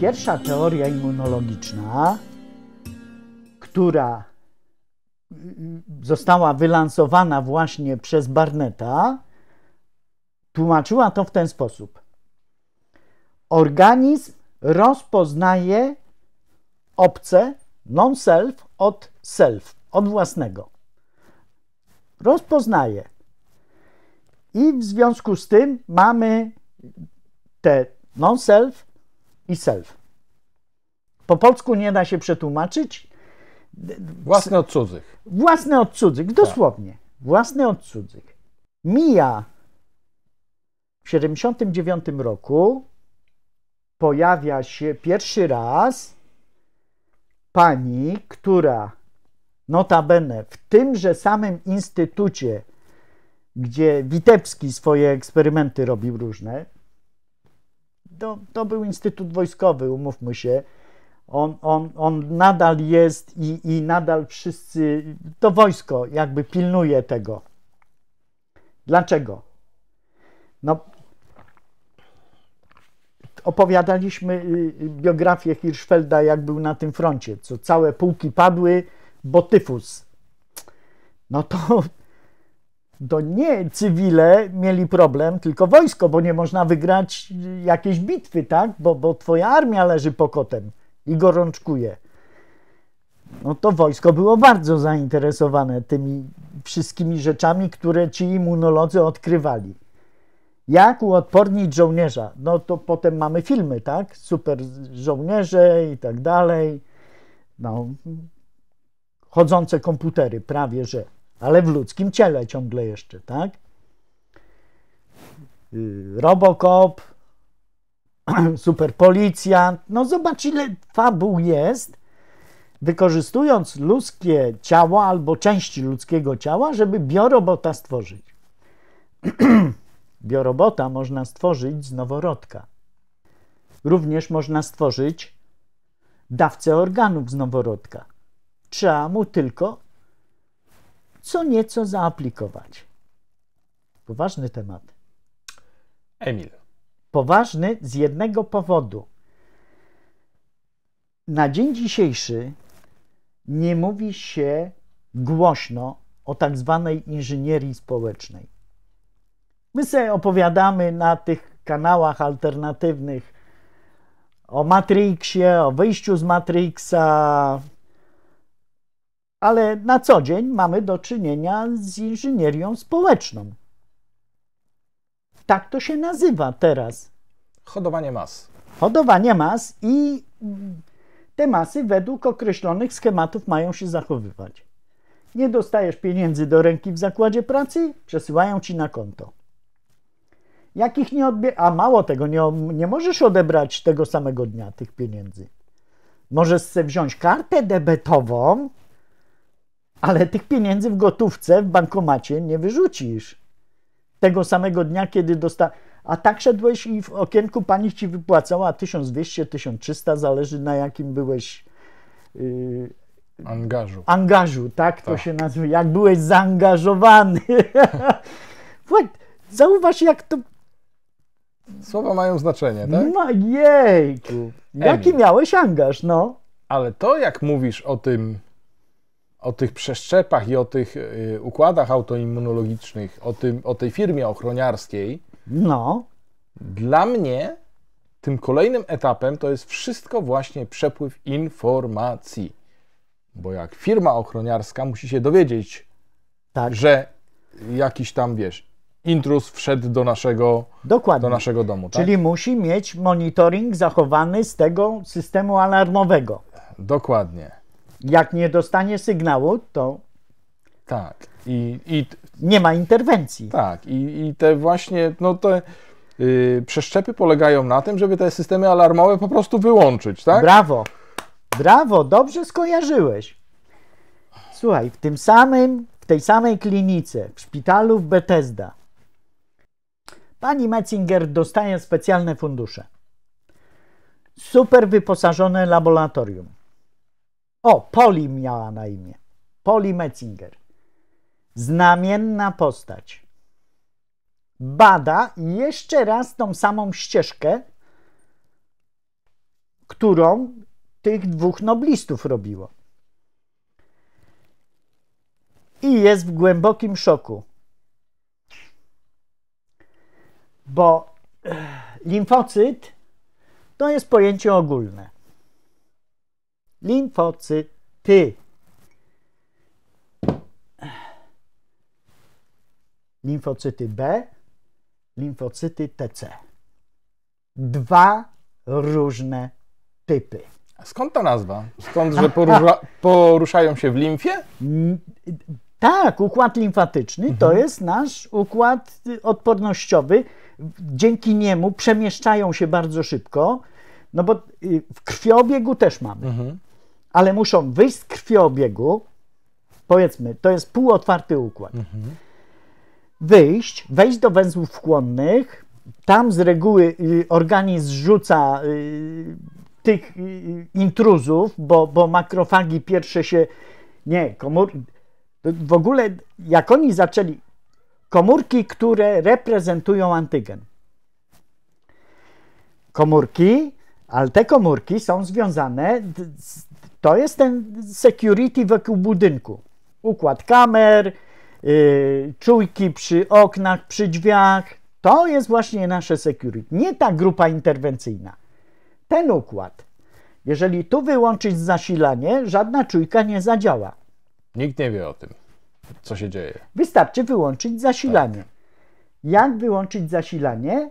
Pierwsza teoria immunologiczna, która została wylansowana właśnie przez Barneta, tłumaczyła to w ten sposób. Organizm rozpoznaje obce, non-self, od self, od własnego. Rozpoznaje. I w związku z tym mamy te non-self, i self. Po polsku nie da się przetłumaczyć. Własne od cudzych. Własne od cudzych, tak. dosłownie. Tak. Własne od cudzych. Mija w 79 roku pojawia się pierwszy raz pani, która notabene w tymże samym instytucie, gdzie Witebski swoje eksperymenty robił różne, to, to był instytut wojskowy, umówmy się. On, on, on nadal jest i, i nadal wszyscy, to wojsko jakby pilnuje tego. Dlaczego? No, opowiadaliśmy y, y, biografię Hirschfelda, jak był na tym froncie, co całe pułki padły, bo tyfus. No to to nie cywile mieli problem, tylko wojsko, bo nie można wygrać jakiejś bitwy, tak? Bo, bo twoja armia leży pokotem i gorączkuje. No to wojsko było bardzo zainteresowane tymi wszystkimi rzeczami, które ci immunolodzy odkrywali. Jak uodpornić żołnierza? No to potem mamy filmy, tak? Super żołnierze i tak dalej. No, chodzące komputery, prawie że ale w ludzkim ciele ciągle jeszcze, tak? Y, Robocop, superpolicjant, no zobacz ile fabuł jest, wykorzystując ludzkie ciało albo części ludzkiego ciała, żeby biorobota stworzyć. biorobota można stworzyć z noworodka. Również można stworzyć dawcę organów z noworodka. Trzeba mu tylko co nieco zaaplikować. Poważny temat. Emil. Poważny z jednego powodu. Na dzień dzisiejszy nie mówi się głośno o tak zwanej inżynierii społecznej. My sobie opowiadamy na tych kanałach alternatywnych o Matrixie, o wyjściu z Matrixa, ale na co dzień mamy do czynienia z inżynierią społeczną. Tak to się nazywa teraz. Hodowanie mas. Hodowanie mas i te masy według określonych schematów mają się zachowywać. Nie dostajesz pieniędzy do ręki w zakładzie pracy, przesyłają ci na konto. Jakich nie odbier... A mało tego, nie, nie możesz odebrać tego samego dnia tych pieniędzy. Możesz sobie wziąć kartę debetową, ale tych pieniędzy w gotówce w bankomacie nie wyrzucisz. Tego samego dnia, kiedy dostałeś. A tak szedłeś i w okienku pani ci wypłacała 1200, 1300, zależy na jakim byłeś. Yy, angażu. Angażu, tak to tak. się nazywa. Jak byłeś zaangażowany. Zauważ, jak to. Słowa mają znaczenie, tak? No jejku. Jaki Emil. miałeś angaż, no? Ale to, jak mówisz o tym o tych przeszczepach i o tych y, układach autoimmunologicznych, o, tym, o tej firmie ochroniarskiej. No. Dla mnie tym kolejnym etapem to jest wszystko właśnie przepływ informacji. Bo jak firma ochroniarska musi się dowiedzieć, tak. że jakiś tam, wiesz, intruz wszedł do naszego, Dokładnie. do naszego domu. Tak? Czyli musi mieć monitoring zachowany z tego systemu alarmowego. Dokładnie. Jak nie dostanie sygnału, to. Tak. I, i nie ma interwencji. Tak. I, i te właśnie, no te. Yy, przeszczepy polegają na tym, żeby te systemy alarmowe po prostu wyłączyć, tak? Brawo, brawo, dobrze skojarzyłeś. Słuchaj, w tym samym, w tej samej klinice, w szpitalu w Bethesda, pani Metzinger dostaje specjalne fundusze. Super wyposażone laboratorium. O, Poli miała na imię. Poli Metzinger. Znamienna postać. Bada jeszcze raz tą samą ścieżkę, którą tych dwóch noblistów robiło. I jest w głębokim szoku, bo e, limfocyt to jest pojęcie ogólne. Limfocyty. Limfocyty B, limfocyty TC. Dwa różne typy. A skąd ta nazwa? Skąd, że porusza, poruszają się w limfie? Mm, tak, układ limfatyczny mhm. to jest nasz układ odpornościowy. Dzięki niemu przemieszczają się bardzo szybko, no bo y, w krwiobiegu też mamy. Mhm ale muszą wyjść z krwioobiegu, powiedzmy, to jest półotwarty układ. Mhm. Wyjść, wejść do węzłów wchłonnych, tam z reguły y, organizm rzuca y, tych y, intruzów, bo, bo makrofagi pierwsze się. Nie, komórki, W ogóle, jak oni zaczęli. Komórki, które reprezentują antygen. Komórki, ale te komórki są związane z to jest ten security wokół budynku. Układ kamer, yy, czujki przy oknach, przy drzwiach. To jest właśnie nasze security, nie ta grupa interwencyjna. Ten układ. Jeżeli tu wyłączyć zasilanie, żadna czujka nie zadziała. Nikt nie wie o tym, co się dzieje. Wystarczy wyłączyć zasilanie. Tak. Jak wyłączyć zasilanie?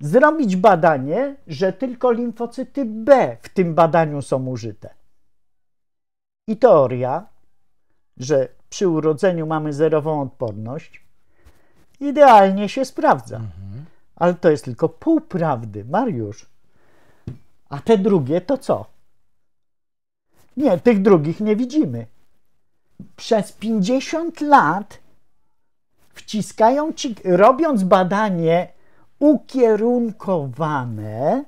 zrobić badanie, że tylko limfocyty B w tym badaniu są użyte. I teoria, że przy urodzeniu mamy zerową odporność, idealnie się sprawdza. Mhm. Ale to jest tylko pół prawdy, Mariusz. A te drugie to co? Nie, tych drugich nie widzimy. Przez 50 lat wciskają ci, robiąc badanie ukierunkowane,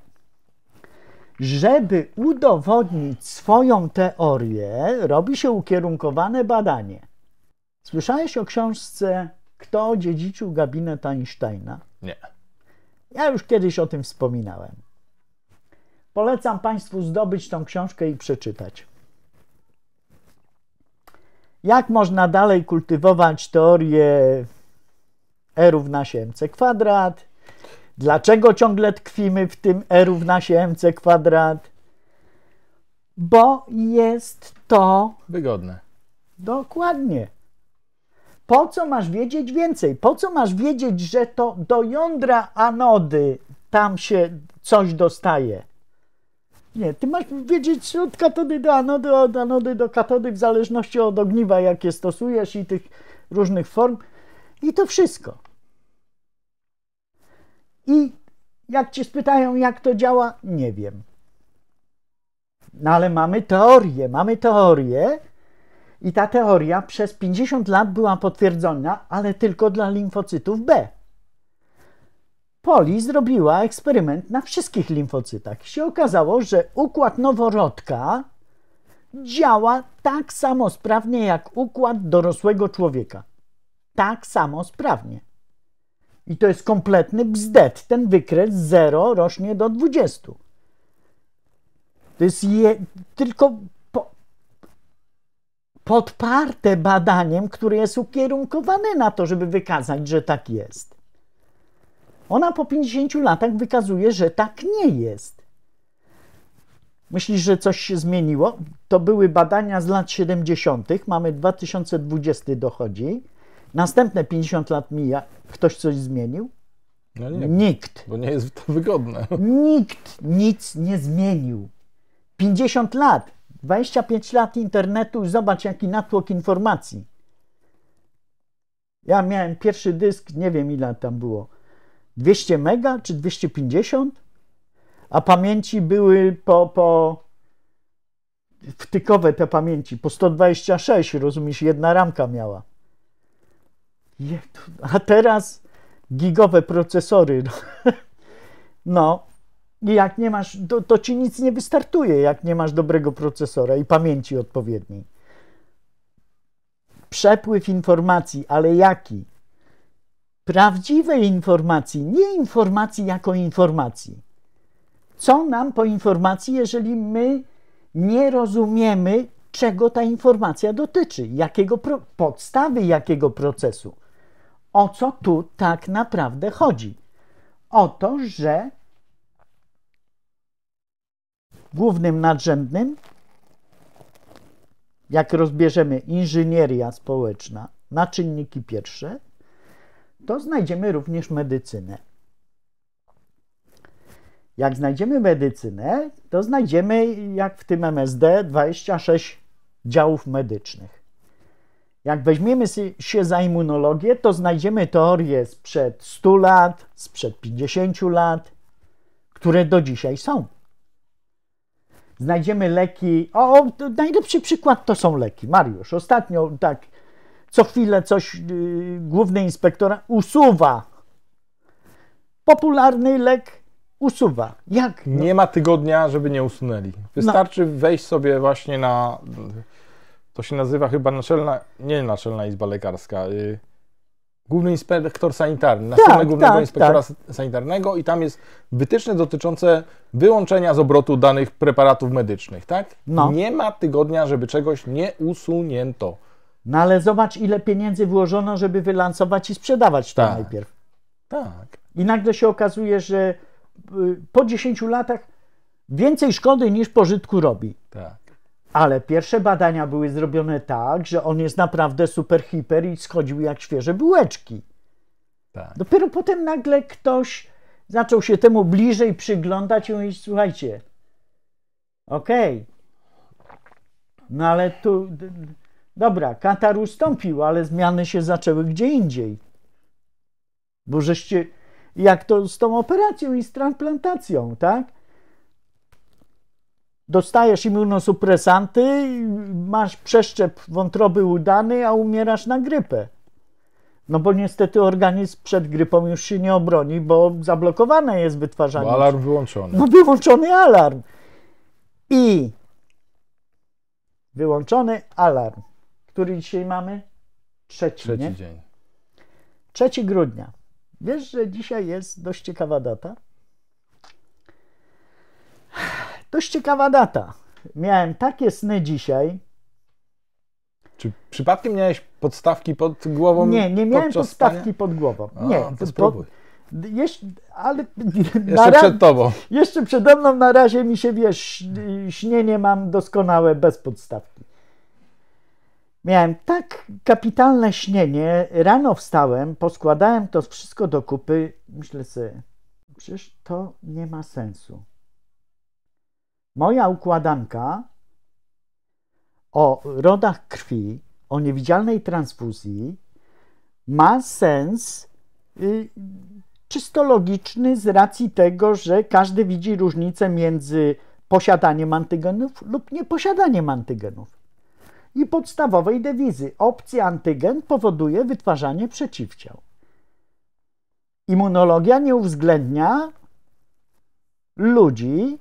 żeby udowodnić swoją teorię, robi się ukierunkowane badanie. Słyszałeś o książce Kto dziedziczył gabinet Einsteina? Nie. Ja już kiedyś o tym wspominałem. Polecam Państwu zdobyć tą książkę i przeczytać. Jak można dalej kultywować teorię E równa się mc kwadrat, Dlaczego ciągle tkwimy w tym e równa się mc kwadrat? Bo jest to... Wygodne. Dokładnie. Po co masz wiedzieć więcej? Po co masz wiedzieć, że to do jądra anody tam się coś dostaje? Nie, ty masz wiedzieć od katody do anody, od anody do katody, w zależności od ogniwa, jakie stosujesz i tych różnych form. I to wszystko. I jak cię spytają, jak to działa, nie wiem. No ale mamy teorię, mamy teorię, i ta teoria przez 50 lat była potwierdzona, ale tylko dla limfocytów B. Poli zrobiła eksperyment na wszystkich limfocytach. Się okazało, że układ noworodka działa tak samo sprawnie jak układ dorosłego człowieka. Tak samo sprawnie. I to jest kompletny bzdet. Ten wykres 0 rośnie do 20. To jest je, tylko po, podparte badaniem, które jest ukierunkowane na to, żeby wykazać, że tak jest. Ona po 50 latach wykazuje, że tak nie jest. Myślisz, że coś się zmieniło? To były badania z lat 70., mamy 2020 dochodzi. Następne 50 lat mija, ktoś coś zmienił? No nie, Nikt. Bo nie jest to wygodne. Nikt nic nie zmienił. 50 lat, 25 lat internetu i zobacz jaki natłok informacji. Ja miałem pierwszy dysk, nie wiem ile tam było, 200 mega czy 250, a pamięci były po, po wtykowe te pamięci, po 126, rozumiesz, jedna ramka miała. A teraz gigowe procesory. No. no, i jak nie masz, to, to ci nic nie wystartuje, jak nie masz dobrego procesora i pamięci odpowiedniej. Przepływ informacji, ale jaki? Prawdziwej informacji, nie informacji jako informacji. Co nam po informacji, jeżeli my nie rozumiemy, czego ta informacja dotyczy, jakiego podstawy jakiego procesu? o co tu tak naprawdę chodzi? O to, że głównym nadrzędnym, jak rozbierzemy inżynieria społeczna na czynniki pierwsze, to znajdziemy również medycynę. Jak znajdziemy medycynę, to znajdziemy, jak w tym MSD, 26 działów medycznych. Jak weźmiemy się za immunologię, to znajdziemy teorie sprzed 100 lat, sprzed 50 lat, które do dzisiaj są. Znajdziemy leki. O, o najlepszy przykład to są leki. Mariusz, ostatnio tak, co chwilę coś yy, główny inspektor usuwa. Popularny lek usuwa. Jak? No. Nie ma tygodnia, żeby nie usunęli. Wystarczy no. wejść sobie właśnie na to się nazywa chyba naczelna, nie naczelna izba lekarska. Yy, Główny inspektor sanitarny, na tak, głównego tak, inspektora tak. sanitarnego i tam jest wytyczne dotyczące wyłączenia z obrotu danych preparatów medycznych, tak? No. Nie ma tygodnia, żeby czegoś nie usunięto. No ale zobacz, ile pieniędzy włożono, żeby wylansować i sprzedawać to tak. najpierw. Tak. I nagle się okazuje, że y, po 10 latach więcej szkody niż pożytku robi. Tak. Ale pierwsze badania były zrobione tak, że on jest naprawdę super hiper i schodził jak świeże bułeczki. Tak. Dopiero potem nagle ktoś zaczął się temu bliżej przyglądać i mówić, słuchajcie, okej, okay. no ale tu, dobra, Katar ustąpił, ale zmiany się zaczęły gdzie indziej. Bo żeście, jak to z tą operacją i z transplantacją, tak? dostajesz immunosupresanty, masz przeszczep wątroby udany, a umierasz na grypę. No bo niestety organizm przed grypą już się nie obroni, bo zablokowane jest wytwarzanie. Bo alarm wyłączony. No wyłączony alarm. I wyłączony alarm, który dzisiaj mamy? Trzeci, Trzeci nie? dzień. 3 grudnia. Wiesz, że dzisiaj jest dość ciekawa data? Dość ciekawa data. Miałem takie sny dzisiaj. Czy przypadkiem miałeś podstawki pod głową? Nie, nie miałem podstawki stania? pod głową. nie, to spróbuj. Pod, ale jeszcze przed tobą. Jeszcze przede mną na razie mi się wiesz, śnienie mam doskonałe bez podstawki. Miałem tak kapitalne śnienie, rano wstałem, poskładałem to wszystko do kupy, myślę sobie, przecież to nie ma sensu. Moja układanka o rodach krwi, o niewidzialnej transfuzji ma sens y, czysto logiczny z racji tego, że każdy widzi różnicę między posiadaniem antygenów lub nieposiadaniem antygenów. I podstawowej dewizy opcja antygen powoduje wytwarzanie przeciwciał. Immunologia nie uwzględnia ludzi,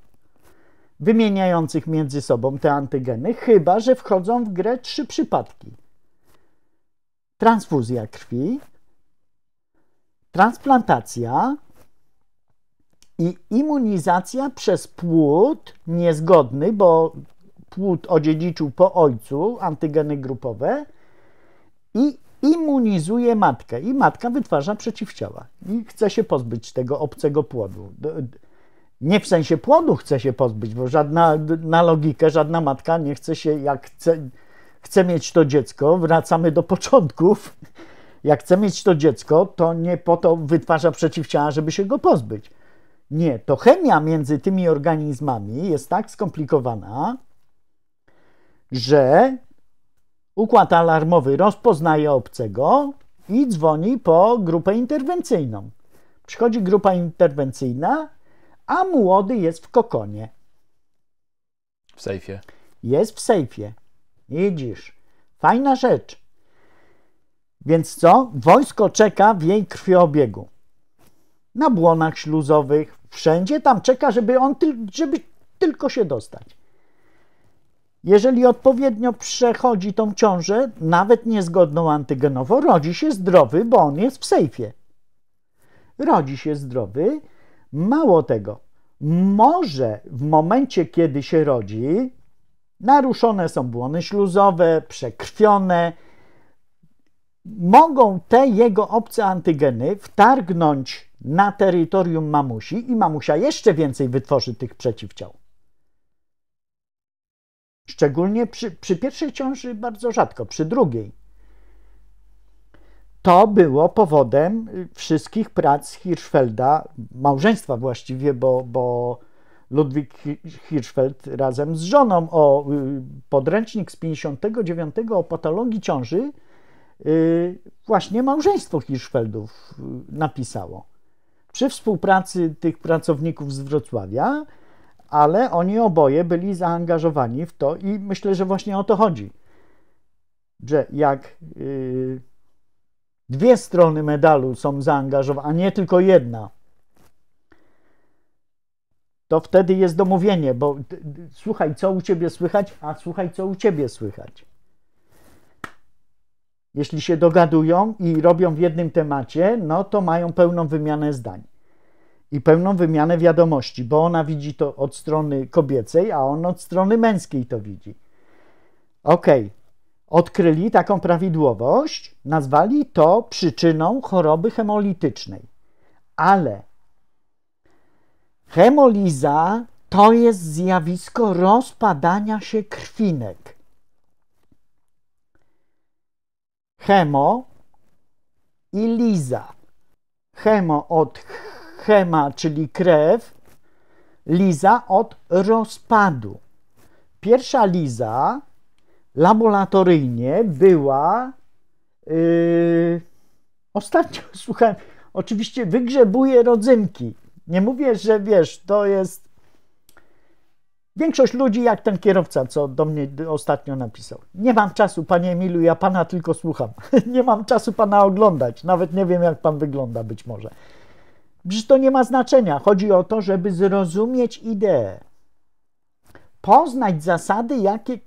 wymieniających między sobą te antygeny, chyba że wchodzą w grę trzy przypadki: transfuzja krwi, transplantacja i immunizacja przez płód niezgodny, bo płód odziedziczył po ojcu antygeny grupowe i immunizuje matkę. I matka wytwarza przeciwciała i chce się pozbyć tego obcego płodu. Nie w sensie płodu chce się pozbyć, bo żadna, na logikę żadna matka nie chce się, jak chce, chce mieć to dziecko, wracamy do początków. Jak chce mieć to dziecko, to nie po to wytwarza przeciwciała, żeby się go pozbyć. Nie, to chemia między tymi organizmami jest tak skomplikowana, że układ alarmowy rozpoznaje obcego i dzwoni po grupę interwencyjną. Przychodzi grupa interwencyjna a młody jest w kokonie. W sejfie. Jest w sejfie. Widzisz. Fajna rzecz. Więc co? Wojsko czeka w jej krwioobiegu. Na błonach śluzowych, wszędzie tam czeka, żeby on tyl żeby tylko się dostać. Jeżeli odpowiednio przechodzi tą ciążę, nawet niezgodną antygenowo, rodzi się zdrowy, bo on jest w sejfie. Rodzi się zdrowy, Mało tego, może w momencie, kiedy się rodzi, naruszone są błony śluzowe, przekrwione, mogą te jego obce antygeny wtargnąć na terytorium mamusi i mamusia jeszcze więcej wytworzy tych przeciwciał. Szczególnie przy, przy pierwszej ciąży bardzo rzadko, przy drugiej to było powodem y, wszystkich prac Hirschfelda, małżeństwa właściwie, bo, bo Ludwik Hirschfeld razem z żoną o y, podręcznik z 59 o patologii ciąży y, właśnie małżeństwo Hirschfeldów napisało. Przy współpracy tych pracowników z Wrocławia, ale oni oboje byli zaangażowani w to i myślę, że właśnie o to chodzi, że jak Dwie strony medalu są zaangażowane, a nie tylko jedna. To wtedy jest domówienie, bo słuchaj, co u ciebie słychać, a słuchaj, co u ciebie słychać. Jeśli się dogadują i robią w jednym temacie, no to mają pełną wymianę zdań i pełną wymianę wiadomości, bo ona widzi to od strony kobiecej, a on od strony męskiej to widzi. Okej, okay odkryli taką prawidłowość, nazwali to przyczyną choroby hemolitycznej. Ale hemoliza to jest zjawisko rozpadania się krwinek. Hemo i liza. Hemo od chema, czyli krew, liza od rozpadu. Pierwsza liza laboratoryjnie była. Yy, ostatnio słuchałem, oczywiście wygrzebuje rodzynki. Nie mówię, że wiesz, to jest. Większość ludzi, jak ten kierowca, co do mnie ostatnio napisał. Nie mam czasu, panie Emilu, ja pana tylko słucham. nie mam czasu pana oglądać. Nawet nie wiem, jak pan wygląda, być może. Przecież to nie ma znaczenia. Chodzi o to, żeby zrozumieć ideę, poznać zasady, jakie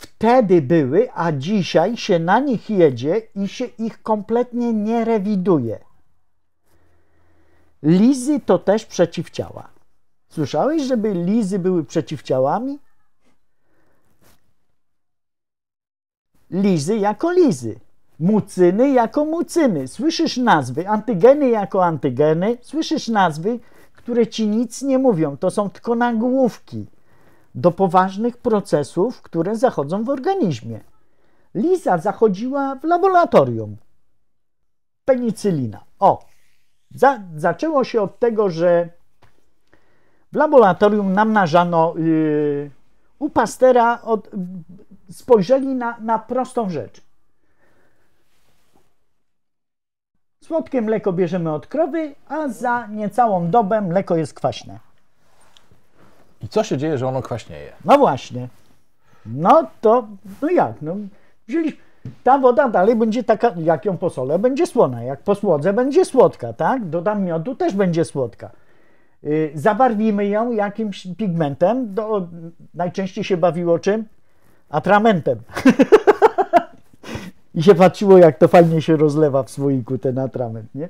wtedy były, a dzisiaj się na nich jedzie i się ich kompletnie nie rewiduje. Lizy to też przeciwciała. Słyszałeś, żeby lizy były przeciwciałami? Lizy jako lizy, mucyny jako mucyny. Słyszysz nazwy, antygeny jako antygeny, słyszysz nazwy, które ci nic nie mówią, to są tylko nagłówki do poważnych procesów, które zachodzą w organizmie. Liza zachodziła w laboratorium. Penicylina. O, za, zaczęło się od tego, że w laboratorium namnażano yy, u Pastera od, spojrzeli na, na prostą rzecz. Słodkie mleko bierzemy od krowy, a za niecałą dobę mleko jest kwaśne. I co się dzieje, że ono kwaśnieje? No właśnie. No to, no jak, no ta woda dalej będzie taka, jak ją posolę, będzie słona, jak posłodzę, będzie słodka, tak? Dodam miodu, też będzie słodka. Y, zabarwimy ją jakimś pigmentem, do, najczęściej się bawiło czym? Atramentem. I się patrzyło, jak to fajnie się rozlewa w słoiku ten atrament, nie?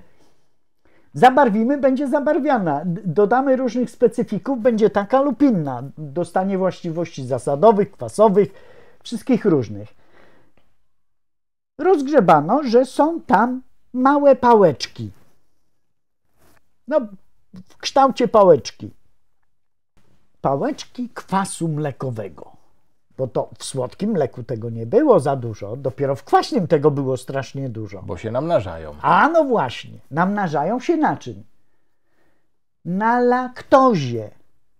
Zabarwimy, będzie zabarwiana. Dodamy różnych specyfików, będzie taka lub inna. Dostanie właściwości zasadowych, kwasowych, wszystkich różnych. Rozgrzebano, że są tam małe pałeczki. No, w kształcie pałeczki. Pałeczki kwasu mlekowego bo to w słodkim mleku tego nie było za dużo, dopiero w kwaśnym tego było strasznie dużo. Bo się namnażają. A no właśnie, namnażają się na czym? Na laktozie.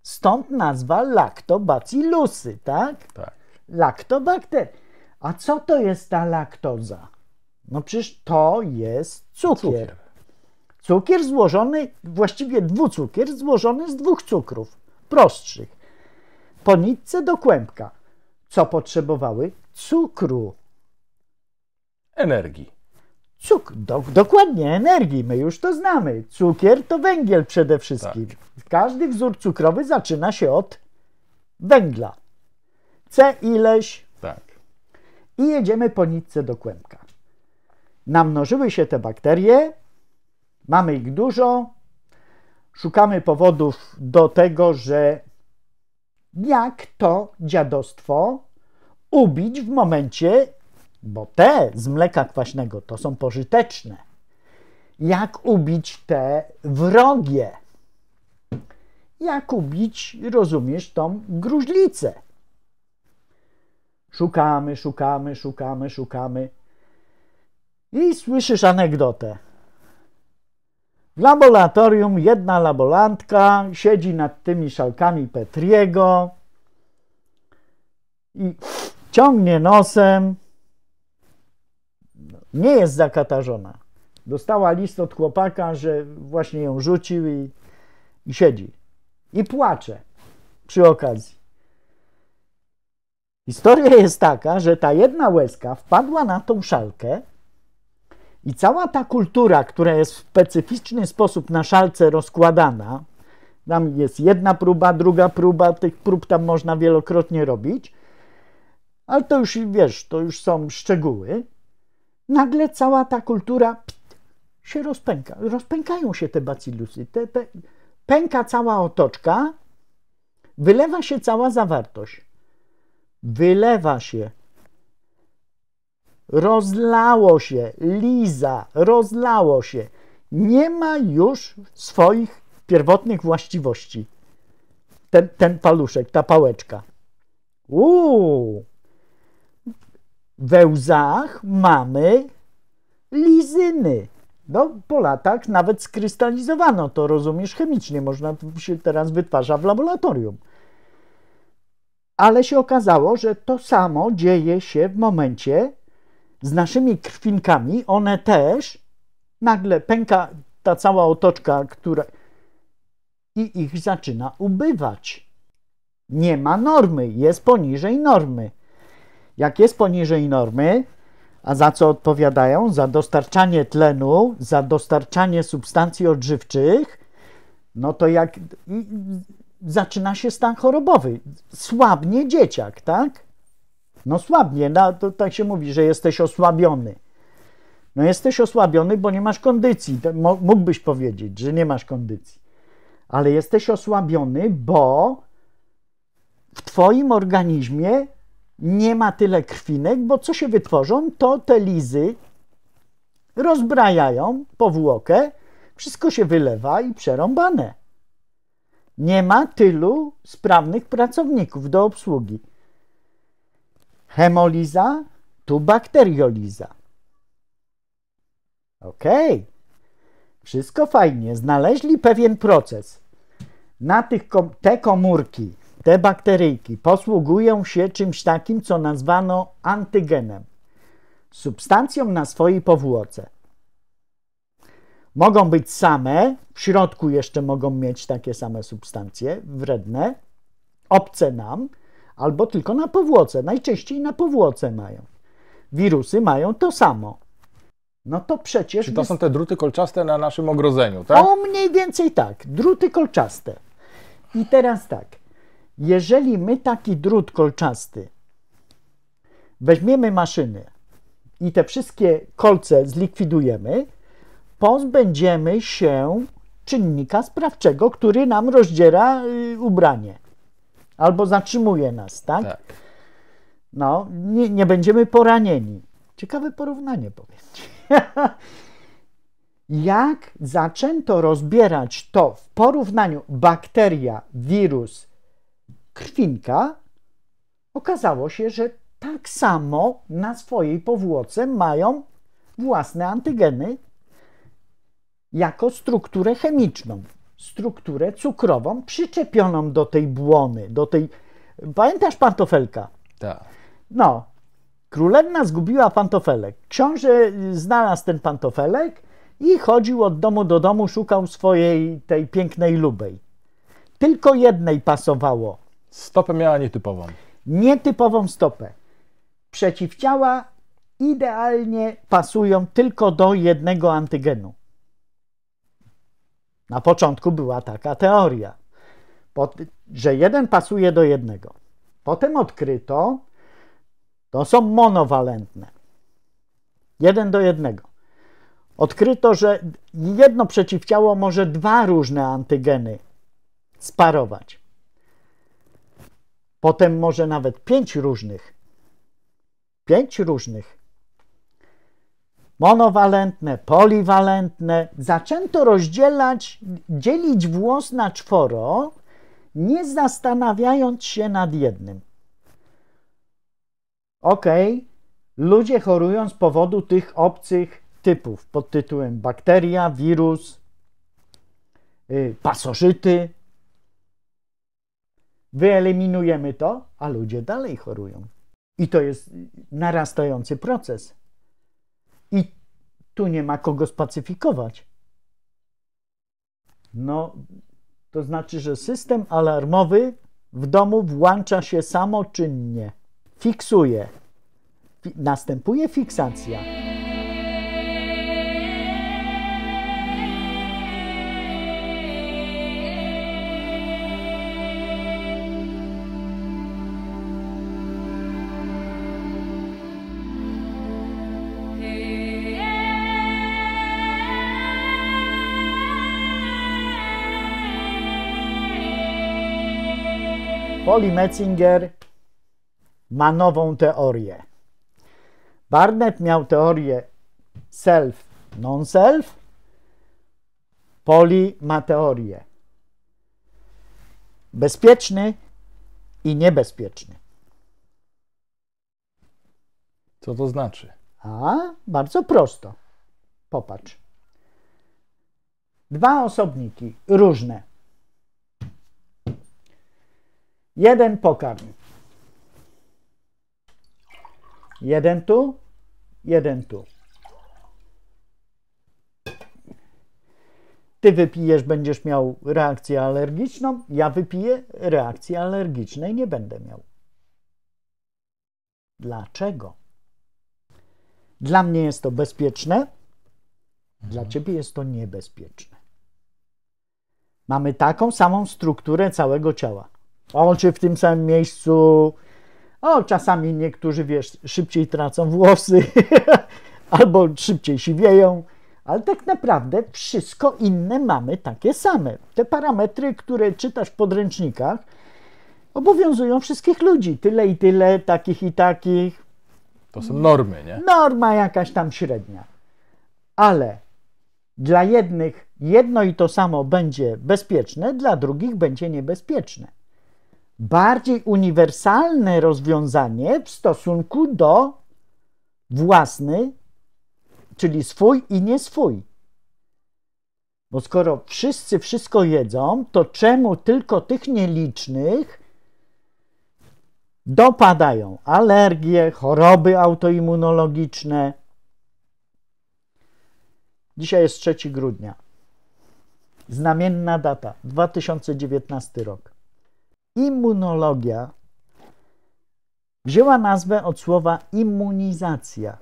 Stąd nazwa laktobacillusy, tak? Tak. Laktobakter. A co to jest ta laktoza? No przecież to jest cukier. Cukier, cukier złożony, właściwie dwucukier złożony z dwóch cukrów prostszych. Po nitce do kłębka. Co potrzebowały? Cukru. Energii. Cuk, do, dokładnie, energii, my już to znamy. Cukier to węgiel przede wszystkim. Tak. Każdy wzór cukrowy zaczyna się od węgla. C ileś. Tak. I jedziemy po nitce do kłębka. Namnożyły się te bakterie, mamy ich dużo, szukamy powodów do tego, że jak to dziadostwo ubić w momencie, bo te z mleka kwaśnego to są pożyteczne, jak ubić te wrogie, jak ubić, rozumiesz, tą gruźlicę. Szukamy, szukamy, szukamy, szukamy. I słyszysz anegdotę. W laboratorium jedna laborantka siedzi nad tymi szalkami Petriego i ciągnie nosem. Nie jest zakatarzona. Dostała list od chłopaka, że właśnie ją rzucił i, i siedzi. I płacze przy okazji. Historia jest taka, że ta jedna łezka wpadła na tą szalkę i cała ta kultura, która jest w specyficzny sposób na szalce rozkładana, tam jest jedna próba, druga próba, tych prób tam można wielokrotnie robić, ale to już wiesz, to już są szczegóły. Nagle cała ta kultura się rozpęka. Rozpękają się te bacillusy. Te, te, pęka cała otoczka, wylewa się cała zawartość. Wylewa się rozlało się, liza, rozlało się. Nie ma już swoich pierwotnych właściwości. Ten, ten paluszek, ta pałeczka. Uuu! We łzach mamy lizyny. No, po latach nawet skrystalizowano to, rozumiesz, chemicznie. Można się teraz wytwarza w laboratorium. Ale się okazało, że to samo dzieje się w momencie, z naszymi krwinkami, one też nagle pęka ta cała otoczka, która. i ich zaczyna ubywać. Nie ma normy, jest poniżej normy. Jak jest poniżej normy, a za co odpowiadają? Za dostarczanie tlenu, za dostarczanie substancji odżywczych, no to jak zaczyna się stan chorobowy, słabnie dzieciak, tak? No słabnie, no, to tak się mówi, że jesteś osłabiony. No jesteś osłabiony, bo nie masz kondycji. Mógłbyś powiedzieć, że nie masz kondycji. Ale jesteś osłabiony, bo w twoim organizmie nie ma tyle krwinek, bo co się wytworzą, to te lizy rozbrajają powłokę, wszystko się wylewa i przerąbane. Nie ma tylu sprawnych pracowników do obsługi hemoliza, tu bakterioliza. Ok, wszystko fajnie. Znaleźli pewien proces. Na tych kom te komórki, te bakteryjki posługują się czymś takim, co nazwano antygenem, substancją na swojej powłoce. Mogą być same, w środku jeszcze mogą mieć takie same substancje wredne, obce nam – albo tylko na powłoce. Najczęściej na powłoce mają. Wirusy mają to samo. No to przecież. Czy to są te druty kolczaste na naszym ogrodzeniu, tak? O, mniej więcej tak. Druty kolczaste. I teraz tak. Jeżeli my taki drut kolczasty weźmiemy maszyny i te wszystkie kolce zlikwidujemy, pozbędziemy się czynnika sprawczego, który nam rozdziera y, ubranie albo zatrzymuje nas, tak? tak. No, nie, nie będziemy poranieni. Ciekawe porównanie, powiem Jak zaczęto rozbierać to w porównaniu bakteria, wirus, krwinka, okazało się, że tak samo na swojej powłoce mają własne antygeny jako strukturę chemiczną strukturę cukrową przyczepioną do tej błony, do tej... Pamiętasz pantofelka? Tak. No, królewna zgubiła pantofelek. Książę znalazł ten pantofelek i chodził od domu do domu, szukał swojej tej pięknej lubej. Tylko jednej pasowało. Stopę miała nietypową. Nietypową stopę. Przeciwciała idealnie pasują tylko do jednego antygenu. Na początku była taka teoria, że jeden pasuje do jednego. Potem odkryto, to są monowalentne. Jeden do jednego. Odkryto, że jedno przeciwciało może dwa różne antygeny sparować. Potem może nawet pięć różnych. Pięć różnych monowalentne, poliwalentne. Zaczęto rozdzielać, dzielić włos na czworo, nie zastanawiając się nad jednym. Ok, ludzie chorują z powodu tych obcych typów pod tytułem bakteria, wirus, y, pasożyty. Wyeliminujemy to, a ludzie dalej chorują. I to jest narastający proces tu nie ma kogo spacyfikować. No, to znaczy, że system alarmowy w domu włącza się samoczynnie, fiksuje. Następuje fiksacja. Molly Metzinger ma nową teorię. Barnett miał teorię self, non-self. Poli ma teorię bezpieczny i niebezpieczny. Co to znaczy? A, bardzo prosto. Popatrz. Dwa osobniki różne Jeden pokarm. Jeden tu, jeden tu. Ty wypijesz, będziesz miał reakcję alergiczną, ja wypiję, reakcji alergicznej nie będę miał. Dlaczego? Dla mnie jest to bezpieczne, dla mhm. ciebie jest to niebezpieczne. Mamy taką samą strukturę całego ciała oczy w tym samym miejscu. O, czasami niektórzy, wiesz, szybciej tracą włosy albo szybciej siwieją, ale tak naprawdę wszystko inne mamy takie same. Te parametry, które czytasz w podręcznikach, obowiązują wszystkich ludzi. Tyle i tyle, takich i takich. To są normy, nie? Norma jakaś tam średnia. Ale dla jednych jedno i to samo będzie bezpieczne, dla drugich będzie niebezpieczne bardziej uniwersalne rozwiązanie w stosunku do własny, czyli swój i nie swój. Bo skoro wszyscy wszystko jedzą, to czemu tylko tych nielicznych dopadają alergie, choroby autoimmunologiczne? Dzisiaj jest 3 grudnia. Znamienna data 2019 rok immunologia wzięła nazwę od słowa immunizacja,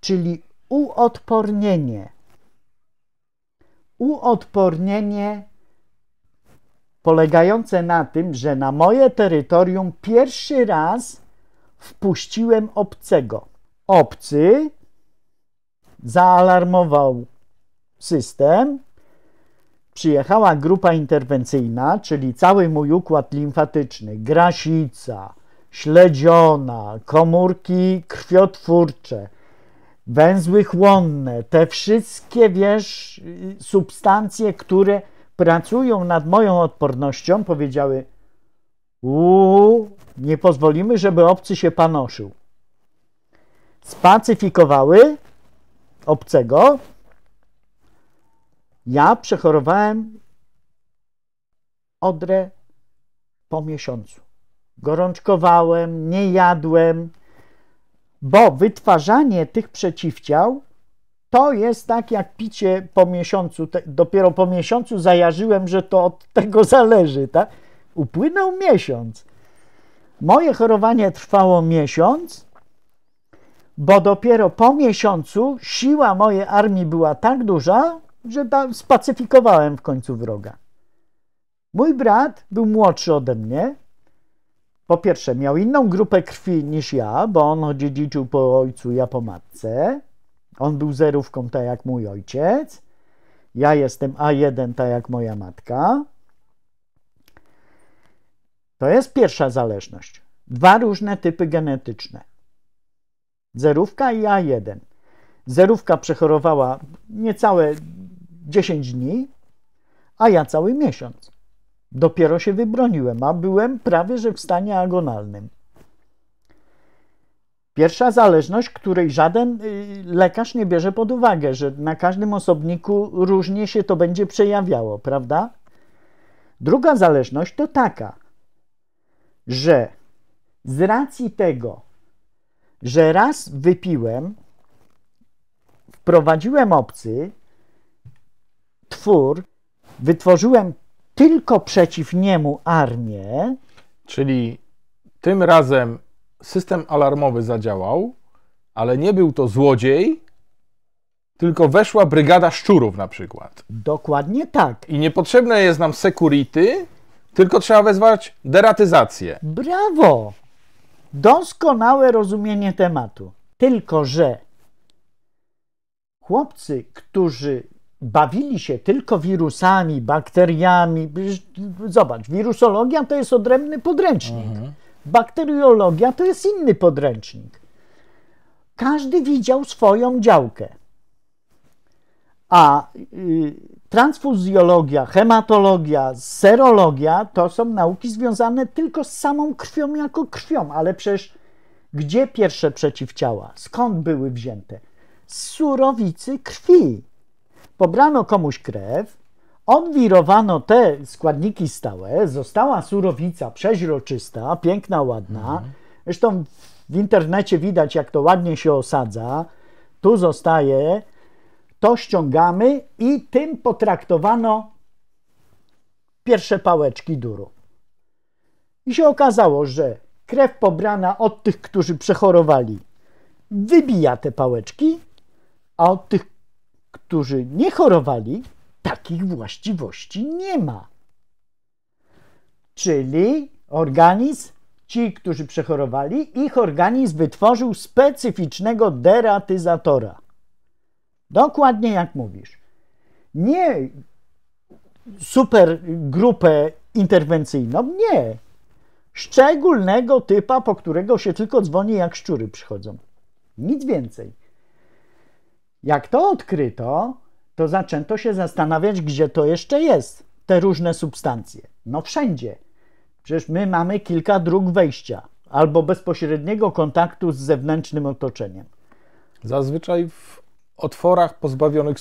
czyli uodpornienie. Uodpornienie polegające na tym, że na moje terytorium pierwszy raz wpuściłem obcego. Obcy zaalarmował system, przyjechała grupa interwencyjna, czyli cały mój układ limfatyczny, grasica, śledziona, komórki krwiotwórcze, węzły chłonne, te wszystkie, wiesz, substancje, które pracują nad moją odpornością, powiedziały: Uuu, nie pozwolimy, żeby obcy się panoszył. Spacyfikowały obcego, ja przechorowałem odrę po miesiącu. Gorączkowałem, nie jadłem, bo wytwarzanie tych przeciwciał to jest tak jak picie po miesiącu. Te, dopiero po miesiącu zajarzyłem, że to od tego zależy. Tak? Upłynął miesiąc. Moje chorowanie trwało miesiąc, bo dopiero po miesiącu siła mojej armii była tak duża, że spacyfikowałem w końcu wroga. Mój brat był młodszy ode mnie. Po pierwsze, miał inną grupę krwi niż ja, bo on odziedziczył po ojcu, ja po matce. On był zerówką, tak jak mój ojciec. Ja jestem A1, tak jak moja matka. To jest pierwsza zależność. Dwa różne typy genetyczne. Zerówka i A1. Zerówka przechorowała niecałe 10 dni, a ja cały miesiąc. Dopiero się wybroniłem, a byłem prawie że w stanie agonalnym. Pierwsza zależność, której żaden y, lekarz nie bierze pod uwagę, że na każdym osobniku różnie się to będzie przejawiało, prawda? Druga zależność to taka, że z racji tego, że raz wypiłem, wprowadziłem obcy, twór wytworzyłem tylko przeciw niemu armię. Czyli tym razem system alarmowy zadziałał, ale nie był to złodziej, tylko weszła brygada szczurów na przykład. Dokładnie tak. I niepotrzebne jest nam security, tylko trzeba wezwać deratyzację. Brawo! Doskonałe rozumienie tematu. Tylko, że chłopcy, którzy bawili się tylko wirusami, bakteriami. Zobacz, wirusologia to jest odrębny podręcznik. Mhm. Bakteriologia to jest inny podręcznik. Każdy widział swoją działkę. A y, transfuzjologia, hematologia, serologia to są nauki związane tylko z samą krwią jako krwią, ale przecież gdzie pierwsze przeciwciała? Skąd były wzięte? Z surowicy krwi pobrano komuś krew, odwirowano te składniki stałe, została surowica przeźroczysta, piękna, ładna. Mhm. Zresztą w internecie widać, jak to ładnie się osadza. Tu zostaje, to ściągamy i tym potraktowano pierwsze pałeczki duru. I się okazało, że krew pobrana od tych, którzy przechorowali, wybija te pałeczki, a od tych, którzy nie chorowali, takich właściwości nie ma. Czyli organizm, ci, którzy przechorowali, ich organizm wytworzył specyficznego deratyzatora. Dokładnie jak mówisz. Nie super grupę interwencyjną, nie. Szczególnego typa, po którego się tylko dzwoni, jak szczury przychodzą. Nic więcej. Jak to odkryto, to zaczęto się zastanawiać, gdzie to jeszcze jest, te różne substancje. No wszędzie. Przecież my mamy kilka dróg wejścia albo bezpośredniego kontaktu z zewnętrznym otoczeniem. Zazwyczaj w otworach pozbawionych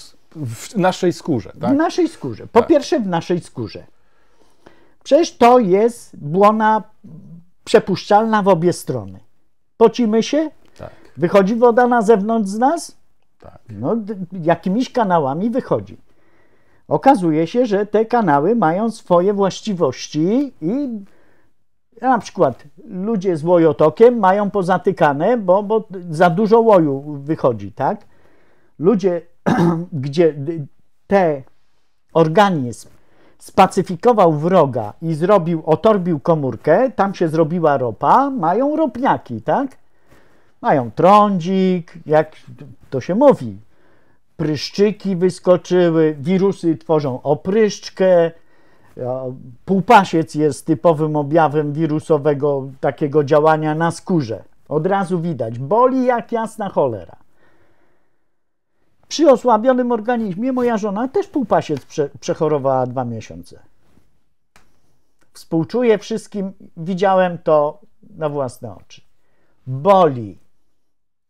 w naszej skórze, tak? W naszej skórze. Po tak. pierwsze, w naszej skórze. Przecież to jest błona przepuszczalna w obie strony. Pocimy się, tak. wychodzi woda na zewnątrz z nas, tak. No, jakimiś kanałami wychodzi. Okazuje się, że te kanały mają swoje właściwości i na przykład ludzie z łojotokiem mają pozatykane, bo, bo za dużo łoju wychodzi, tak? Ludzie, gdzie te organizm spacyfikował wroga i zrobił, otorbił komórkę, tam się zrobiła ropa, mają ropniaki, tak? Mają trądzik, jak to się mówi. Pryszczyki wyskoczyły, wirusy tworzą opryszczkę, półpasiec jest typowym objawem wirusowego takiego działania na skórze. Od razu widać, boli jak jasna cholera. Przy osłabionym organizmie moja żona też półpasiec prze, przechorowała dwa miesiące. Współczuję wszystkim, widziałem to na własne oczy. Boli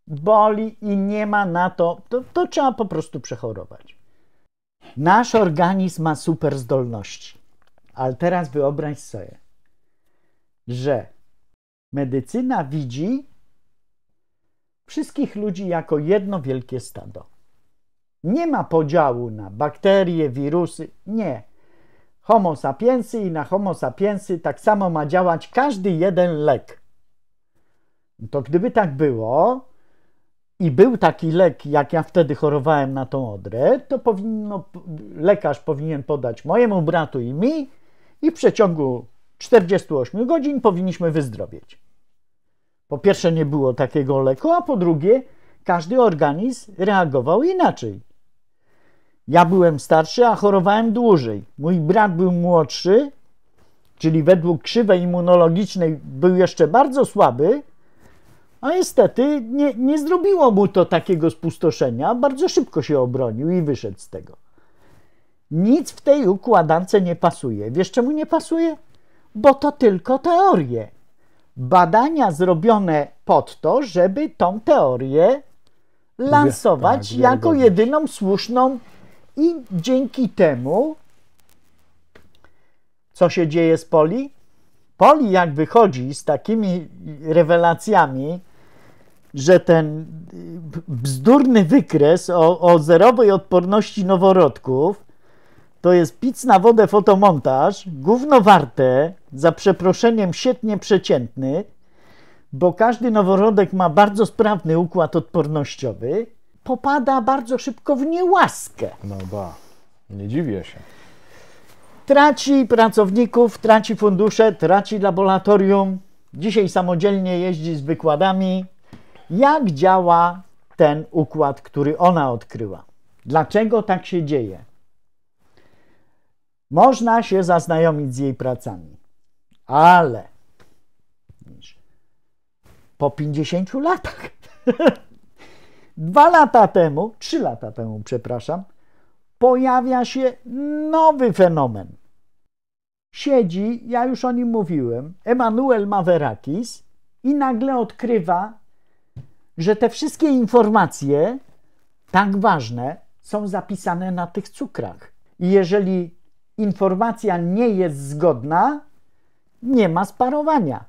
boli i nie ma na to, to, to trzeba po prostu przechorować. Nasz organizm ma super zdolności. Ale teraz wyobraź sobie, że medycyna widzi wszystkich ludzi jako jedno wielkie stado. Nie ma podziału na bakterie, wirusy. Nie. Homo sapiensy i na Homo sapiensy tak samo ma działać każdy jeden lek. To gdyby tak było, i był taki lek, jak ja wtedy chorowałem na tą odrę, to powinno, lekarz powinien podać mojemu bratu i mi i w przeciągu 48 godzin powinniśmy wyzdrowieć. Po pierwsze nie było takiego leku, a po drugie każdy organizm reagował inaczej. Ja byłem starszy, a chorowałem dłużej. Mój brat był młodszy, czyli według krzywej immunologicznej był jeszcze bardzo słaby, a niestety nie, nie zrobiło mu to takiego spustoszenia, bardzo szybko się obronił i wyszedł z tego. Nic w tej układance nie pasuje. Wiesz czemu nie pasuje? Bo to tylko teorie. Badania zrobione pod to, żeby tą teorię lansować tak, jako jedyną słuszną i dzięki temu co się dzieje z Poli? Poli jak wychodzi z takimi rewelacjami, że ten y, bzdurny wykres o, o zerowej odporności noworodków to jest pic na wodę fotomontaż, gówno warte, za przeproszeniem świetnie przeciętny, bo każdy noworodek ma bardzo sprawny układ odpornościowy, popada bardzo szybko w niełaskę. No ba, nie dziwię się. Traci pracowników, traci fundusze, traci laboratorium. Dzisiaj samodzielnie jeździ z wykładami, jak działa ten układ, który ona odkryła. Dlaczego tak się dzieje? Można się zaznajomić z jej pracami, ale po 50 latach, dwa lata temu, trzy lata temu, przepraszam, pojawia się nowy fenomen. Siedzi, ja już o nim mówiłem, Emanuel Maverakis i nagle odkrywa, że te wszystkie informacje, tak ważne, są zapisane na tych cukrach. I jeżeli informacja nie jest zgodna, nie ma sparowania.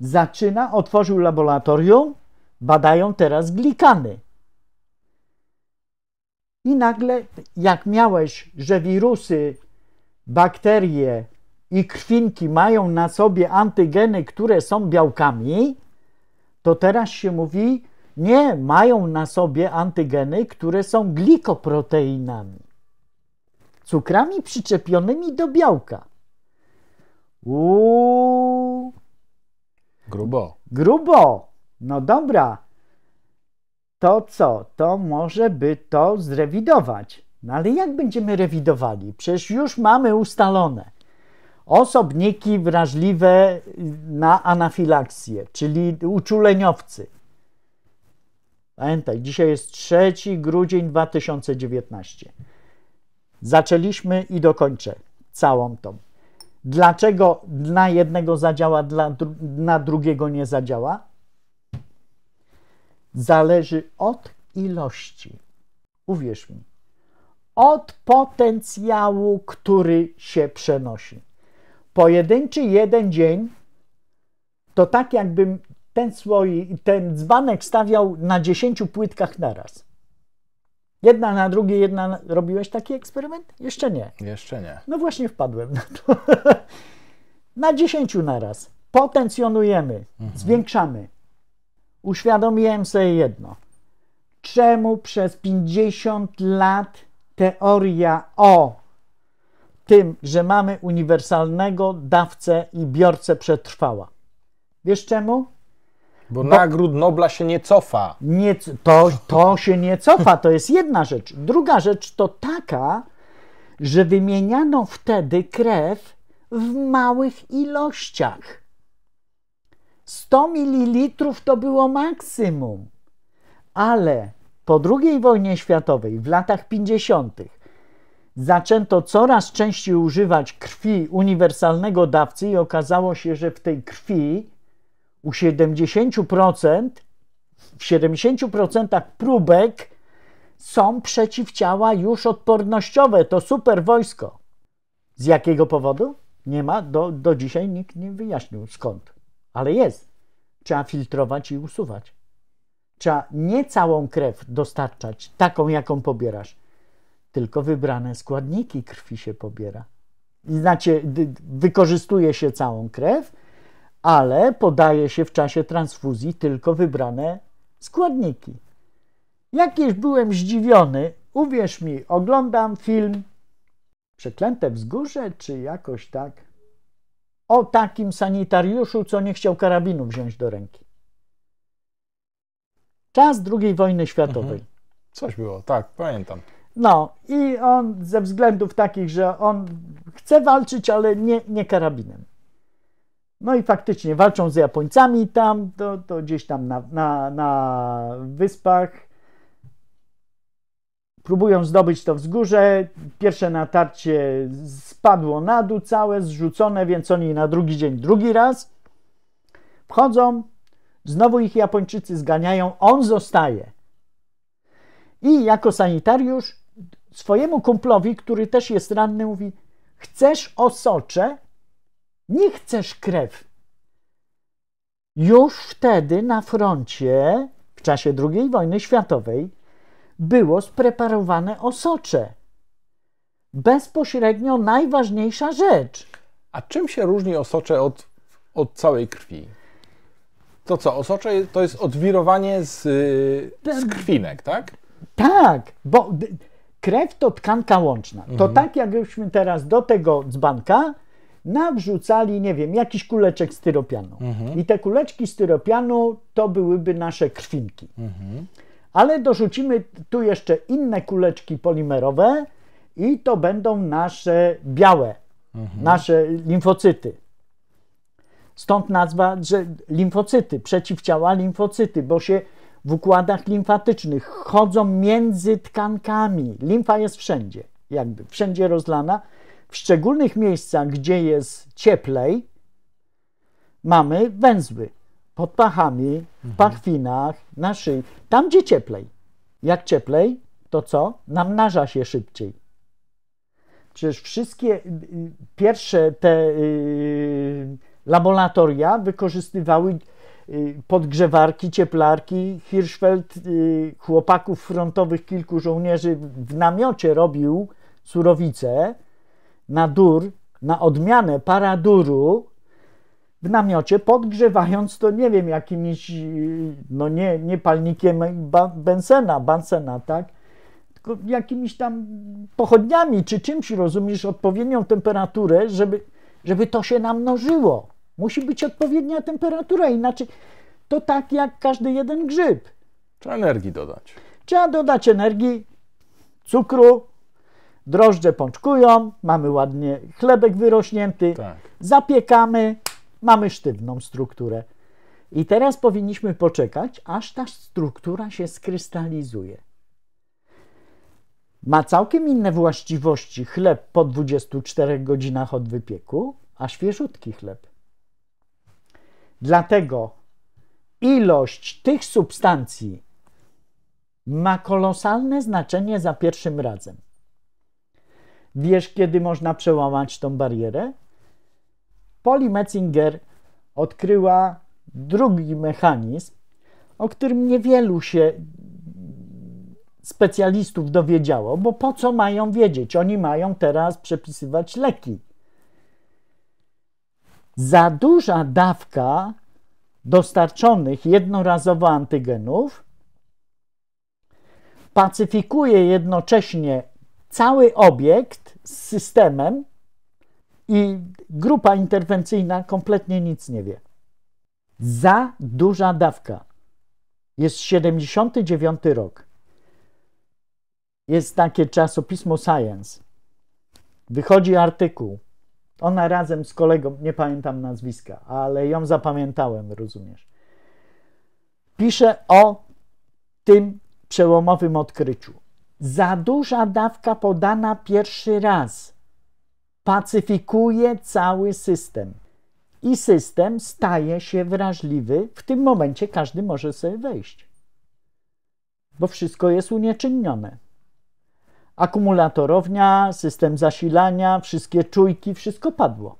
Zaczyna, otworzył laboratorium, badają teraz glikany. I nagle, jak miałeś, że wirusy, bakterie i krwinki mają na sobie antygeny, które są białkami, to teraz się mówi, nie, mają na sobie antygeny, które są glikoproteinami, cukrami przyczepionymi do białka. Uuu. Grubo. Grubo. No dobra. To co? To może by to zrewidować. No ale jak będziemy rewidowali? Przecież już mamy ustalone. Osobniki wrażliwe na anafilaksję, czyli uczuleniowcy. Pamiętaj, dzisiaj jest 3 grudzień 2019. Zaczęliśmy i dokończę całą tą. Dlaczego na jednego zadziała, dla, na drugiego nie zadziała? Zależy od ilości. Uwierz mi, od potencjału, który się przenosi pojedynczy jeden dzień to tak jakbym ten, swój, ten dzbanek stawiał na dziesięciu płytkach naraz. Jedna na drugiej, jedna. Na... Robiłeś taki eksperyment? Jeszcze nie. Jeszcze nie. No właśnie wpadłem na to. na dziesięciu naraz. Potencjonujemy, mhm. zwiększamy. Uświadomiłem sobie jedno. Czemu przez 50 lat teoria o tym, że mamy uniwersalnego dawcę i biorcę przetrwała. Wiesz czemu? Bo, Bo nagród Nobla się nie cofa. Nie, to, to się nie cofa, to jest jedna rzecz. Druga rzecz to taka, że wymieniano wtedy krew w małych ilościach. 100 ml to było maksimum, ale po II wojnie światowej, w latach 50., zaczęto coraz częściej używać krwi uniwersalnego dawcy i okazało się, że w tej krwi u 70% w 70% próbek są przeciwciała już odpornościowe. To super wojsko. Z jakiego powodu? Nie ma, do, do dzisiaj nikt nie wyjaśnił skąd, ale jest. Trzeba filtrować i usuwać. Trzeba nie całą krew dostarczać, taką jaką pobierasz, tylko wybrane składniki krwi się pobiera. Znaczy, wykorzystuje się całą krew, ale podaje się w czasie transfuzji tylko wybrane składniki. Jakieś byłem zdziwiony, uwierz mi, oglądam film Przeklęte wzgórze, czy jakoś tak, o takim sanitariuszu, co nie chciał karabinu wziąć do ręki. Czas II wojny światowej. Mhm. Coś było, tak, pamiętam. No i on ze względów takich, że on chce walczyć, ale nie, nie karabinem. No i faktycznie walczą z Japońcami tam, to, to gdzieś tam na, na, na wyspach. Próbują zdobyć to wzgórze. Pierwsze natarcie spadło na dół całe, zrzucone, więc oni na drugi dzień drugi raz wchodzą. Znowu ich Japończycy zganiają, on zostaje. I jako sanitariusz swojemu kumplowi, który też jest ranny, mówi: Chcesz osocze? Nie chcesz krew. Już wtedy na froncie, w czasie II wojny światowej, było spreparowane osocze. Bezpośrednio najważniejsza rzecz. A czym się różni osocze od, od całej krwi? To co, osocze to jest odwirowanie z, z krwinek, tak? Tak, bo krew to tkanka łączna. To mhm. tak jakbyśmy teraz do tego dzbanka nawrzucali, nie wiem, jakiś kuleczek styropianu. Mhm. I te kuleczki styropianu to byłyby nasze krwinki. Mhm. Ale dorzucimy tu jeszcze inne kuleczki polimerowe i to będą nasze białe, mhm. nasze limfocyty. Stąd nazwa, że limfocyty, przeciwciała limfocyty, bo się w układach limfatycznych, chodzą między tkankami. Limfa jest wszędzie, jakby wszędzie rozlana. W szczególnych miejscach, gdzie jest cieplej, mamy węzły pod pachami, w mhm. pachwinach, na szyi, tam gdzie cieplej. Jak cieplej, to co? Namnaża się szybciej. Przecież wszystkie y, y, pierwsze te y, laboratoria wykorzystywały Y, podgrzewarki, cieplarki. Hirschfeld y, chłopaków frontowych, kilku żołnierzy w namiocie robił surowice na dur, na odmianę paraduru w namiocie, podgrzewając to, nie wiem, jakimiś, y, no nie, nie palnikiem Bensena, Bensena, tak? Tylko jakimiś tam pochodniami czy czymś, rozumiesz, odpowiednią temperaturę, żeby, żeby to się namnożyło. Musi być odpowiednia temperatura, inaczej to tak jak każdy jeden grzyb. Trzeba energii dodać. Trzeba dodać energii, cukru, drożdże pączkują, mamy ładnie chlebek wyrośnięty, tak. zapiekamy, mamy sztywną strukturę. I teraz powinniśmy poczekać, aż ta struktura się skrystalizuje. Ma całkiem inne właściwości chleb po 24 godzinach od wypieku, a świeżutki chleb. Dlatego ilość tych substancji ma kolosalne znaczenie za pierwszym razem. Wiesz, kiedy można przełamać tą barierę? Poli Metzinger odkryła drugi mechanizm, o którym niewielu się specjalistów dowiedziało, bo po co mają wiedzieć? Oni mają teraz przepisywać leki za duża dawka dostarczonych jednorazowo antygenów pacyfikuje jednocześnie cały obiekt z systemem i grupa interwencyjna kompletnie nic nie wie. Za duża dawka. Jest 79 rok. Jest takie czasopismo Science. Wychodzi artykuł ona razem z kolegą, nie pamiętam nazwiska, ale ją zapamiętałem, rozumiesz. Pisze o tym przełomowym odkryciu. Za duża dawka podana pierwszy raz pacyfikuje cały system. I system staje się wrażliwy. W tym momencie każdy może sobie wejść, bo wszystko jest unieczynnione. Akumulatorownia, system zasilania, wszystkie czujki, wszystko padło.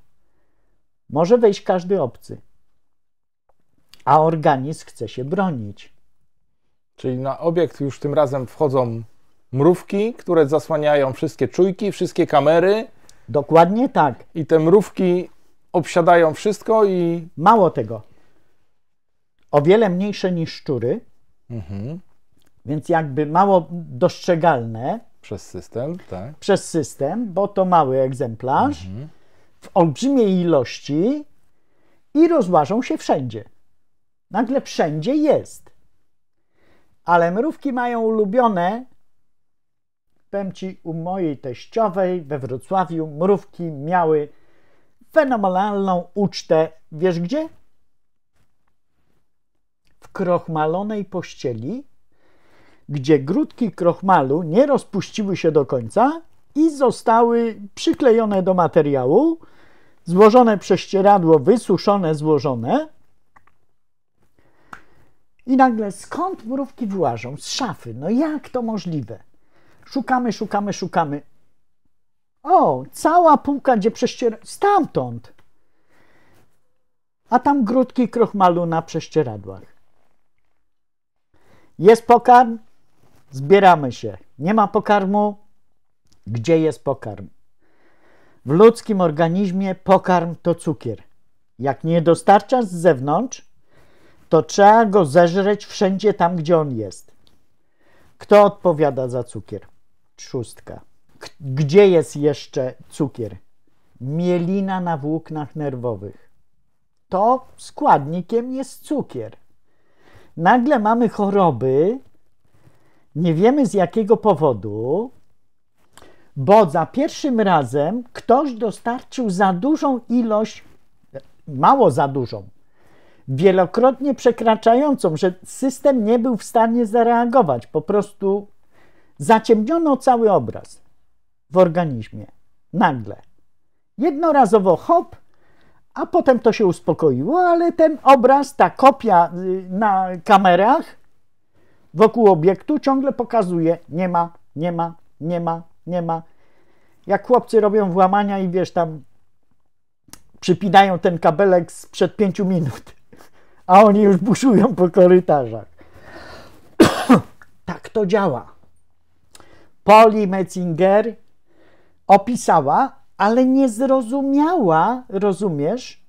Może wejść każdy obcy. A organizm chce się bronić. Czyli na obiekt już tym razem wchodzą mrówki, które zasłaniają wszystkie czujki, wszystkie kamery. Dokładnie tak. I te mrówki obsiadają wszystko i. Mało tego. O wiele mniejsze niż szczury, mhm. więc jakby mało dostrzegalne, przez system, tak. Przez system, bo to mały egzemplarz mhm. w olbrzymiej ilości i rozważą się wszędzie. Nagle wszędzie jest. Ale mrówki mają ulubione, powiem Ci, u mojej teściowej we Wrocławiu mrówki miały fenomenalną ucztę, wiesz gdzie? W krochmalonej pościeli gdzie grudki krochmalu nie rozpuściły się do końca i zostały przyklejone do materiału, złożone prześcieradło, wysuszone, złożone. I nagle skąd mrówki wyłażą? Z szafy. No jak to możliwe? Szukamy, szukamy, szukamy. O, cała półka, gdzie prześcieradło. Stamtąd! A tam grudki krochmalu na prześcieradłach. Jest pokarm, Zbieramy się. Nie ma pokarmu? Gdzie jest pokarm? W ludzkim organizmie pokarm to cukier. Jak nie dostarczasz z zewnątrz, to trzeba go zeżreć wszędzie tam, gdzie on jest. Kto odpowiada za cukier? Trzustka. Gdzie jest jeszcze cukier? Mielina na włóknach nerwowych. To składnikiem jest cukier. Nagle mamy choroby, nie wiemy z jakiego powodu, bo za pierwszym razem ktoś dostarczył za dużą ilość, mało za dużą, wielokrotnie przekraczającą, że system nie był w stanie zareagować. Po prostu zaciemniono cały obraz w organizmie nagle. Jednorazowo hop, a potem to się uspokoiło, ale ten obraz, ta kopia y, na kamerach wokół obiektu ciągle pokazuje nie ma, nie ma, nie ma, nie ma. Jak chłopcy robią włamania i wiesz tam przypinają ten kabelek sprzed pięciu minut, a oni już buszują po korytarzach. tak to działa. Poli Metzinger opisała, ale nie zrozumiała, rozumiesz,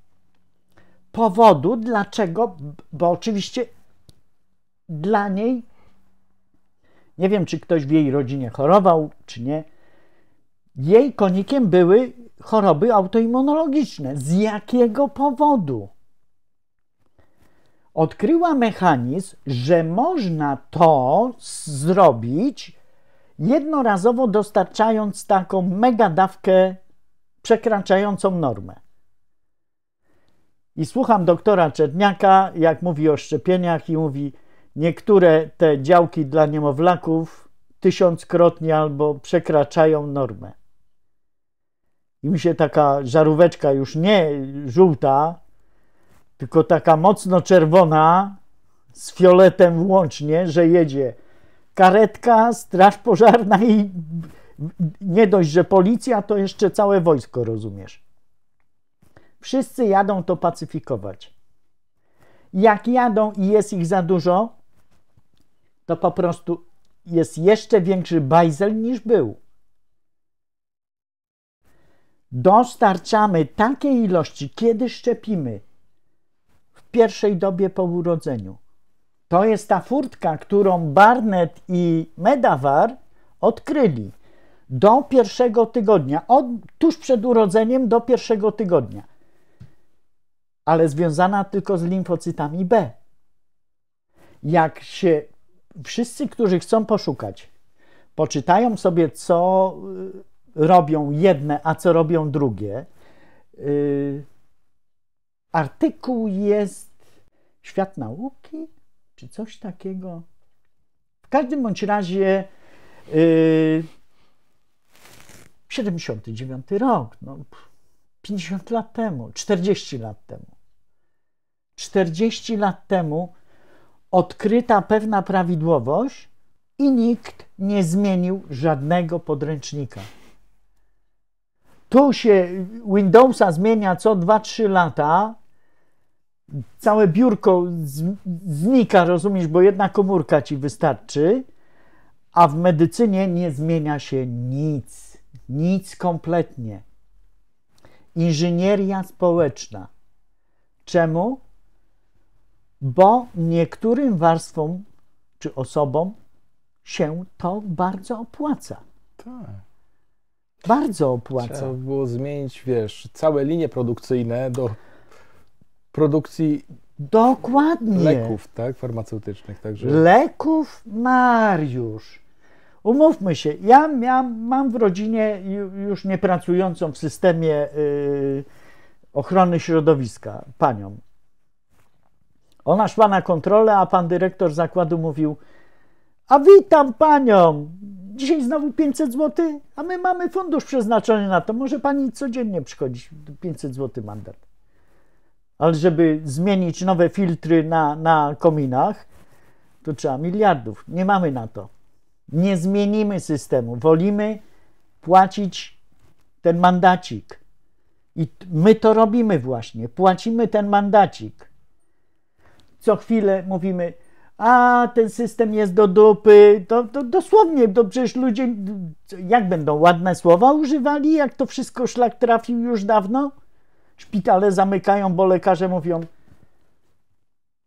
powodu, dlaczego, bo oczywiście dla niej nie wiem, czy ktoś w jej rodzinie chorował, czy nie. Jej konikiem były choroby autoimmunologiczne. Z jakiego powodu? Odkryła mechanizm, że można to zrobić jednorazowo dostarczając taką mega dawkę przekraczającą normę. I słucham doktora Czerniaka, jak mówi o szczepieniach, i mówi: Niektóre te działki dla niemowlaków tysiąckrotnie albo przekraczają normę. I mi się taka żaróweczka już nie żółta, tylko taka mocno czerwona z fioletem włącznie, że jedzie karetka, straż pożarna i nie dość, że policja, to jeszcze całe wojsko, rozumiesz. Wszyscy jadą to pacyfikować. Jak jadą i jest ich za dużo, to po prostu jest jeszcze większy bajzel niż był. Dostarczamy takiej ilości, kiedy szczepimy w pierwszej dobie po urodzeniu. To jest ta furtka, którą Barnett i Medawar odkryli do pierwszego tygodnia, od, tuż przed urodzeniem do pierwszego tygodnia, ale związana tylko z limfocytami B. Jak się wszyscy, którzy chcą poszukać, poczytają sobie, co y, robią jedne, a co robią drugie. Y, artykuł jest Świat Nauki, czy coś takiego. W każdym bądź razie. 79 y, rok, no, 50 lat temu, 40 lat temu. 40 lat temu odkryta pewna prawidłowość i nikt nie zmienił żadnego podręcznika. Tu się Windowsa zmienia co 2-3 lata, całe biurko znika, rozumiesz, bo jedna komórka ci wystarczy, a w medycynie nie zmienia się nic, nic kompletnie. Inżynieria społeczna. Czemu? bo niektórym warstwom czy osobom się to bardzo opłaca. Tak. Bardzo opłaca. Trzeba było zmienić, wiesz, całe linie produkcyjne do produkcji Dokładnie. leków, tak, farmaceutycznych. Także... Leków, Mariusz. Umówmy się, ja miałam, mam w rodzinie już niepracującą w systemie yy, ochrony środowiska panią. Ona szła na kontrolę, a pan dyrektor zakładu mówił: A witam panią! Dzisiaj znowu 500 zł, a my mamy fundusz przeznaczony na to. Może pani codziennie przychodzi 500 zł mandat. Ale żeby zmienić nowe filtry na, na kominach, to trzeba miliardów. Nie mamy na to. Nie zmienimy systemu. Wolimy płacić ten mandacik. I my to robimy właśnie. Płacimy ten mandacik co chwilę mówimy, a ten system jest do dupy. To, to dosłownie, to przecież ludzie, jak będą ładne słowa używali, jak to wszystko szlak trafił już dawno? Szpitale zamykają, bo lekarze mówią,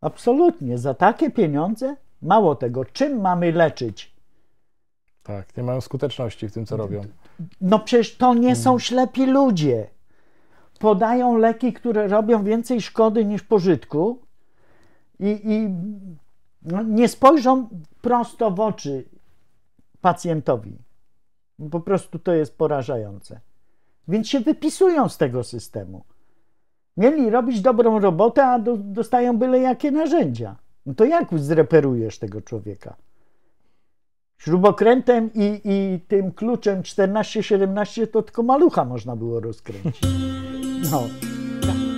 absolutnie, za takie pieniądze? Mało tego, czym mamy leczyć? Tak, nie mają skuteczności w tym, co robią. No przecież to nie są hmm. ślepi ludzie. Podają leki, które robią więcej szkody niż pożytku, i, i no, nie spojrzą prosto w oczy pacjentowi. Po prostu to jest porażające. Więc się wypisują z tego systemu. Mieli robić dobrą robotę, a do, dostają byle jakie narzędzia. No to jak zreperujesz tego człowieka? Śrubokrętem i, i tym kluczem 14-17 to tylko malucha można było rozkręcić. No.